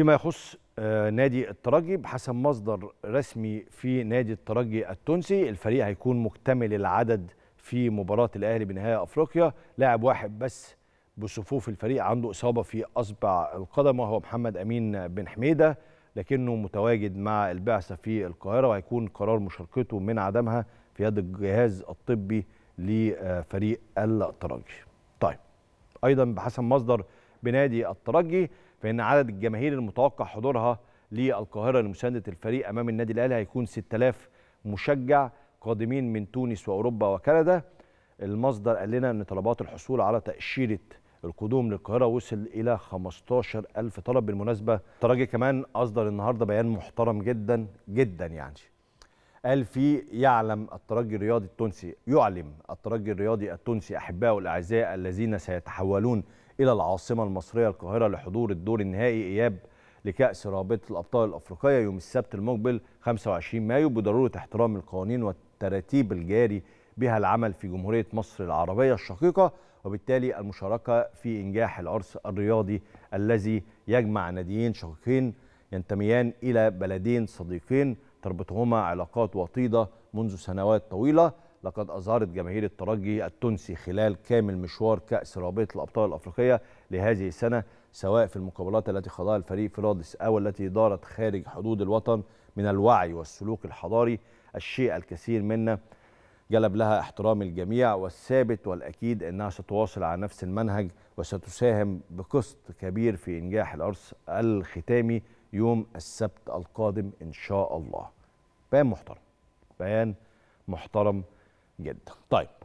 فيما يخص آه، نادي الترجي بحسب مصدر رسمي في نادي الترجي التونسي الفريق هيكون مكتمل العدد في مباراة الأهلي بنهائي أفريقيا لاعب واحد بس بصفوف الفريق عنده إصابة في أصبع القدم وهو محمد أمين بن حميدة لكنه متواجد مع البعثة في القاهرة وهيكون قرار مشاركته من عدمها في يد الجهاز الطبي لفريق الترجي طيب أيضا بحسب مصدر بنادي الترجي فإن عدد الجماهير المتوقع حضورها للقاهرة لمساندة الفريق أمام النادي الأهلي هيكون 6000 مشجع قادمين من تونس وأوروبا وكندا المصدر قال لنا أن طلبات الحصول على تأشيرة القدوم للقاهرة وصل إلى 15000 طلب بالمناسبة الترجي كمان أصدر النهاردة بيان محترم جدا جدا يعني قال فيه يعلم الترجي الرياضي التونسي يعلم الترجي الرياضي التونسي أحبائه الأعزاء الذين سيتحولون إلى العاصمة المصرية القاهرة لحضور الدور النهائي إياب لكأس رابطة الأبطال الأفريقية يوم السبت المقبل 25 مايو بضرورة احترام القوانين والتراتيب الجاري بها العمل في جمهورية مصر العربية الشقيقة وبالتالي المشاركة في إنجاح العرس الرياضي الذي يجمع ناديين شقيقين ينتميان إلى بلدين صديقين تربطهما علاقات وطيدة منذ سنوات طويلة لقد أظهرت جماهير الترجي التونسي خلال كامل مشوار كأس رابطة الأبطال الأفريقية لهذه السنة سواء في المقابلات التي خاضها الفريق في رادس أو التي دارت خارج حدود الوطن من الوعي والسلوك الحضاري الشيء الكثير منا جلب لها احترام الجميع والثابت والأكيد أنها ستواصل على نفس المنهج وستساهم بقسط كبير في إنجاح الأرس الختامي يوم السبت القادم إن شاء الله بيان محترم بيان محترم جدا طيب